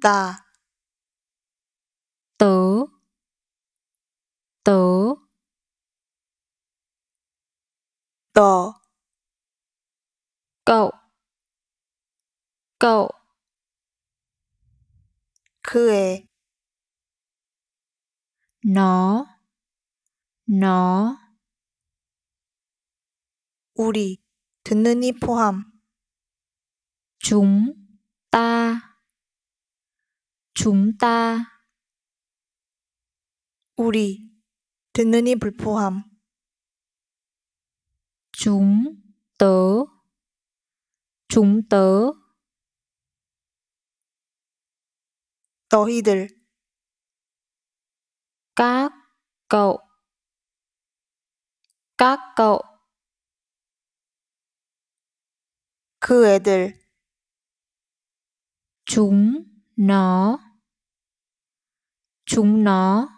다, 또, 또, 너, go, 그의, 너, 너, 우리, 듣는이 포함, 중, chúng ta 우리 듣는 이 불포함 chúng tớ chúng tớ 너희들 các cậu các cậu 그 애들 chúng nó chúng nó